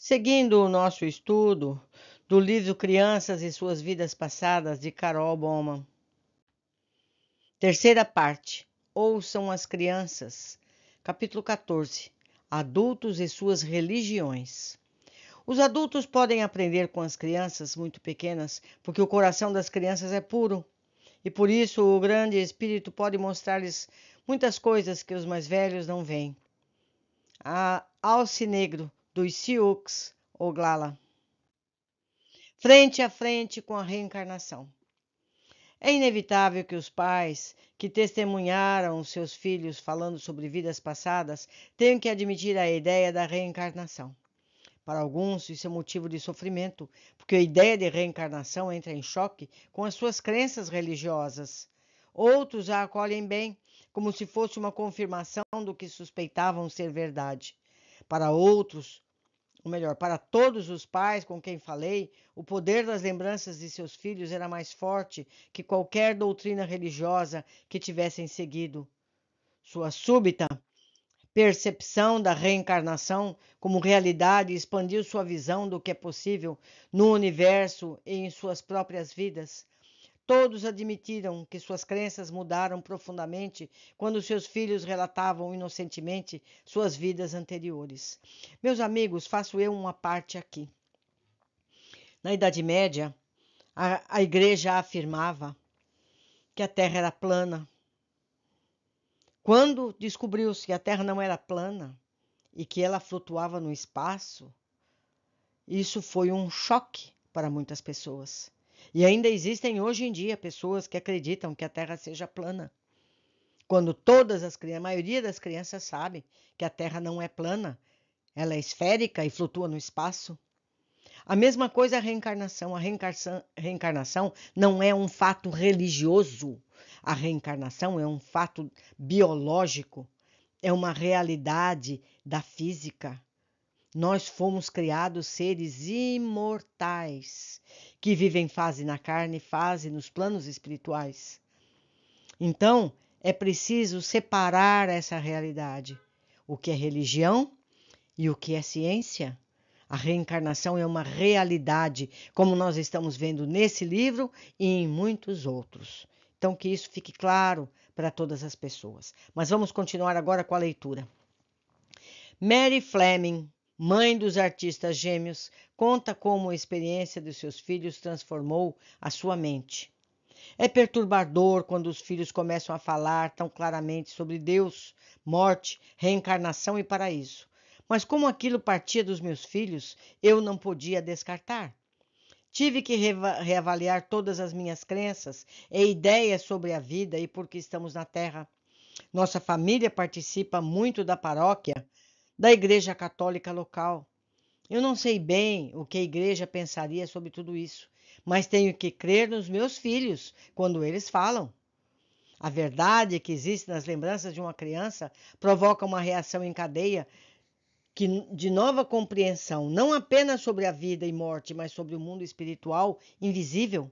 Seguindo o nosso estudo do livro Crianças e Suas Vidas Passadas, de Carol Bowman. Terceira parte: Ouçam as Crianças, capítulo 14: Adultos e Suas Religiões. Os adultos podem aprender com as crianças muito pequenas, porque o coração das crianças é puro, e por isso o grande espírito pode mostrar-lhes muitas coisas que os mais velhos não veem. A ah, Alce Negro dos Sioux Oglala, frente a frente com a reencarnação. É inevitável que os pais que testemunharam seus filhos falando sobre vidas passadas tenham que admitir a ideia da reencarnação. Para alguns, isso é motivo de sofrimento, porque a ideia de reencarnação entra em choque com as suas crenças religiosas. Outros a acolhem bem, como se fosse uma confirmação do que suspeitavam ser verdade. Para outros, ou melhor, para todos os pais com quem falei, o poder das lembranças de seus filhos era mais forte que qualquer doutrina religiosa que tivessem seguido. Sua súbita percepção da reencarnação como realidade expandiu sua visão do que é possível no universo e em suas próprias vidas. Todos admitiram que suas crenças mudaram profundamente quando seus filhos relatavam inocentemente suas vidas anteriores. Meus amigos, faço eu uma parte aqui. Na Idade Média, a, a igreja afirmava que a terra era plana. Quando descobriu-se que a terra não era plana e que ela flutuava no espaço, isso foi um choque para muitas pessoas. E ainda existem hoje em dia pessoas que acreditam que a Terra seja plana. Quando todas as crianças, a maioria das crianças sabe que a Terra não é plana, ela é esférica e flutua no espaço. A mesma coisa é a reencarnação. A reencarnação, reencarnação não é um fato religioso. A reencarnação é um fato biológico, é uma realidade da física. Nós fomos criados seres imortais, que vivem fase na carne, fase nos planos espirituais. Então, é preciso separar essa realidade, o que é religião e o que é ciência. A reencarnação é uma realidade, como nós estamos vendo nesse livro e em muitos outros. Então, que isso fique claro para todas as pessoas. Mas vamos continuar agora com a leitura. Mary Fleming, mãe dos artistas gêmeos, conta como a experiência dos seus filhos transformou a sua mente. É perturbador quando os filhos começam a falar tão claramente sobre Deus, morte, reencarnação e paraíso. Mas como aquilo partia dos meus filhos, eu não podia descartar. Tive que reavaliar todas as minhas crenças e ideias sobre a vida e por que estamos na Terra. Nossa família participa muito da paróquia, da Igreja Católica local. Eu não sei bem o que a Igreja pensaria sobre tudo isso, mas tenho que crer nos meus filhos quando eles falam. A verdade que existe nas lembranças de uma criança provoca uma reação em cadeia que, de nova compreensão, não apenas sobre a vida e morte, mas sobre o mundo espiritual invisível.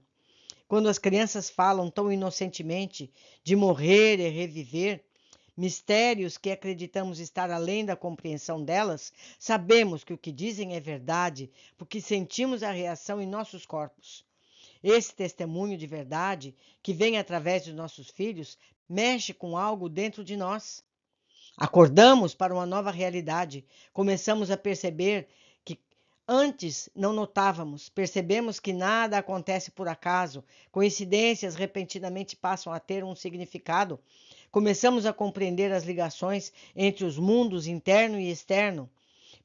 Quando as crianças falam tão inocentemente de morrer e reviver, mistérios que acreditamos estar além da compreensão delas, sabemos que o que dizem é verdade, porque sentimos a reação em nossos corpos. Esse testemunho de verdade, que vem através dos nossos filhos, mexe com algo dentro de nós. Acordamos para uma nova realidade, começamos a perceber que Antes não notávamos, percebemos que nada acontece por acaso, coincidências repentinamente passam a ter um significado Começamos a compreender as ligações entre os mundos interno e externo.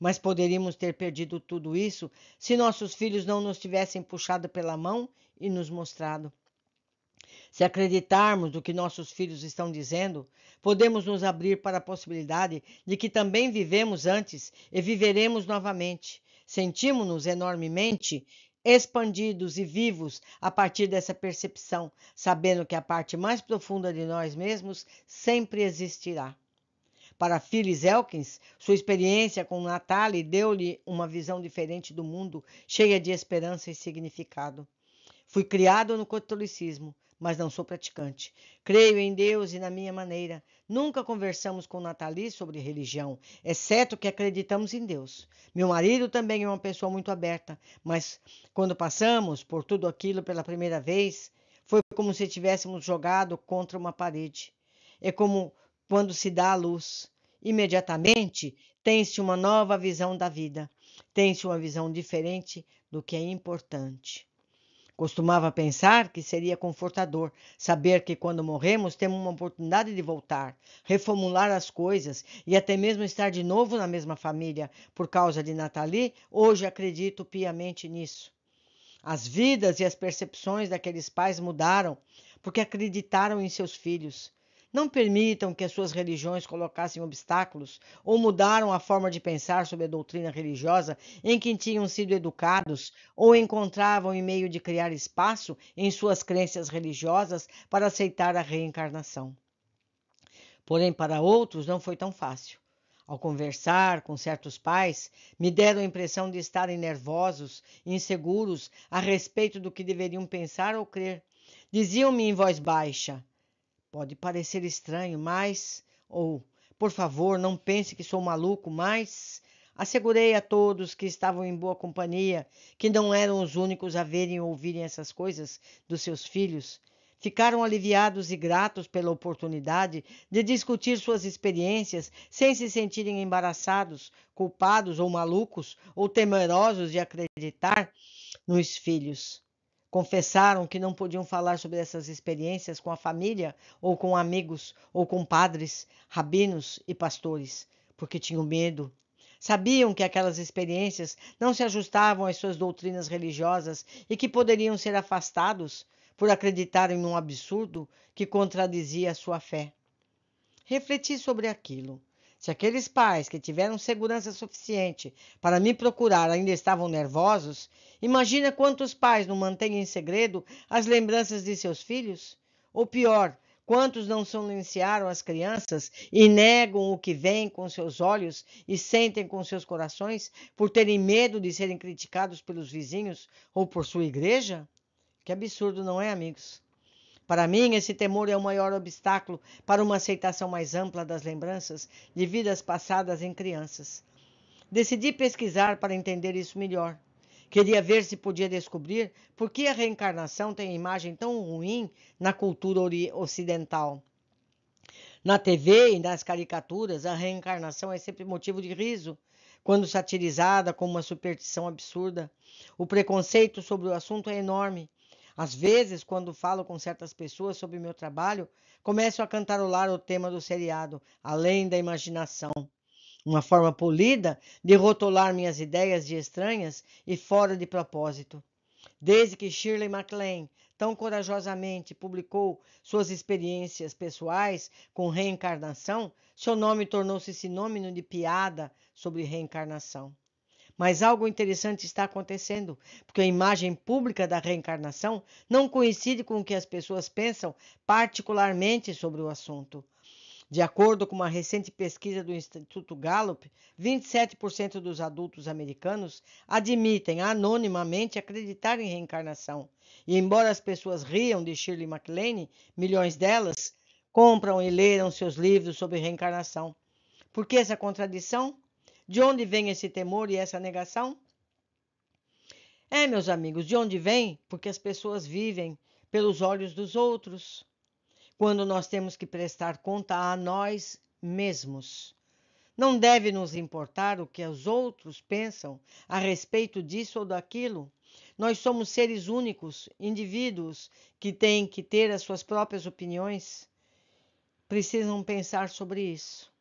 Mas poderíamos ter perdido tudo isso se nossos filhos não nos tivessem puxado pela mão e nos mostrado. Se acreditarmos no que nossos filhos estão dizendo, podemos nos abrir para a possibilidade de que também vivemos antes e viveremos novamente. Sentimos-nos enormemente expandidos e vivos a partir dessa percepção, sabendo que a parte mais profunda de nós mesmos sempre existirá. Para Phyllis Elkins, sua experiência com Natalie deu-lhe uma visão diferente do mundo, cheia de esperança e significado. Fui criado no catolicismo, mas não sou praticante. Creio em Deus e na minha maneira. Nunca conversamos com Nathalie sobre religião, exceto que acreditamos em Deus. Meu marido também é uma pessoa muito aberta, mas quando passamos por tudo aquilo pela primeira vez, foi como se tivéssemos jogado contra uma parede. É como quando se dá a luz. Imediatamente tem-se uma nova visão da vida, tem-se uma visão diferente do que é importante. Costumava pensar que seria confortador saber que quando morremos temos uma oportunidade de voltar, reformular as coisas e até mesmo estar de novo na mesma família. Por causa de Nathalie, hoje acredito piamente nisso. As vidas e as percepções daqueles pais mudaram porque acreditaram em seus filhos. Não permitam que as suas religiões colocassem obstáculos ou mudaram a forma de pensar sobre a doutrina religiosa em que tinham sido educados ou encontravam em meio de criar espaço em suas crenças religiosas para aceitar a reencarnação. Porém, para outros não foi tão fácil. Ao conversar com certos pais, me deram a impressão de estarem nervosos, inseguros a respeito do que deveriam pensar ou crer. Diziam-me em voz baixa: Pode parecer estranho, mas. Ou, por favor, não pense que sou maluco, mas. Assegurei a todos que estavam em boa companhia, que não eram os únicos a verem ou ouvirem essas coisas dos seus filhos. Ficaram aliviados e gratos pela oportunidade de discutir suas experiências sem se sentirem embaraçados, culpados ou malucos ou temerosos de acreditar nos filhos confessaram que não podiam falar sobre essas experiências com a família ou com amigos ou com padres, rabinos e pastores, porque tinham medo. Sabiam que aquelas experiências não se ajustavam às suas doutrinas religiosas e que poderiam ser afastados por acreditarem num absurdo que contradizia a sua fé. Refleti sobre aquilo. Se aqueles pais que tiveram segurança suficiente para me procurar ainda estavam nervosos, imagina quantos pais não mantêm em segredo as lembranças de seus filhos? Ou pior, quantos não silenciaram as crianças e negam o que veem com seus olhos e sentem com seus corações por terem medo de serem criticados pelos vizinhos ou por sua igreja? Que absurdo, não é, amigos? Para mim, esse temor é o maior obstáculo para uma aceitação mais ampla das lembranças de vidas passadas em crianças. Decidi pesquisar para entender isso melhor. Queria ver se podia descobrir por que a reencarnação tem imagem tão ruim na cultura ocidental. Na TV e nas caricaturas, a reencarnação é sempre motivo de riso, quando satirizada como uma superstição absurda. O preconceito sobre o assunto é enorme às vezes, quando falo com certas pessoas sobre meu trabalho, começo a cantarolar o tema do seriado, além da imaginação. Uma forma polida de rotular minhas ideias de estranhas e fora de propósito. Desde que Shirley MacLaine tão corajosamente publicou suas experiências pessoais com reencarnação, seu nome tornou-se sinônimo de piada sobre reencarnação. Mas algo interessante está acontecendo, porque a imagem pública da reencarnação não coincide com o que as pessoas pensam, particularmente sobre o assunto. De acordo com uma recente pesquisa do Instituto Gallup, 27% dos adultos americanos admitem anonimamente acreditar em reencarnação. E embora as pessoas riam de Shirley MacLaine, milhões delas compram e leram seus livros sobre reencarnação. Por que essa contradição? De onde vem esse temor e essa negação? É, meus amigos, de onde vem? Porque as pessoas vivem pelos olhos dos outros, quando nós temos que prestar conta a nós mesmos. Não deve nos importar o que os outros pensam a respeito disso ou daquilo. Nós somos seres únicos, indivíduos que têm que ter as suas próprias opiniões. Precisam pensar sobre isso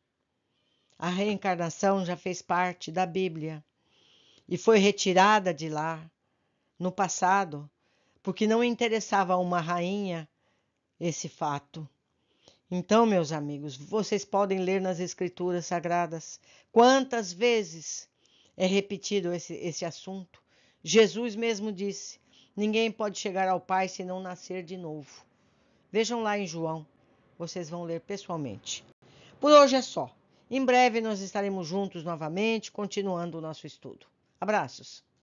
a reencarnação já fez parte da Bíblia e foi retirada de lá no passado, porque não interessava a uma rainha esse fato. Então, meus amigos, vocês podem ler nas Escrituras Sagradas quantas vezes é repetido esse, esse assunto. Jesus mesmo disse: Ninguém pode chegar ao Pai se não nascer de novo. Vejam lá em João, vocês vão ler pessoalmente. Por hoje é só. Em breve nós estaremos juntos novamente, continuando o nosso estudo. Abraços!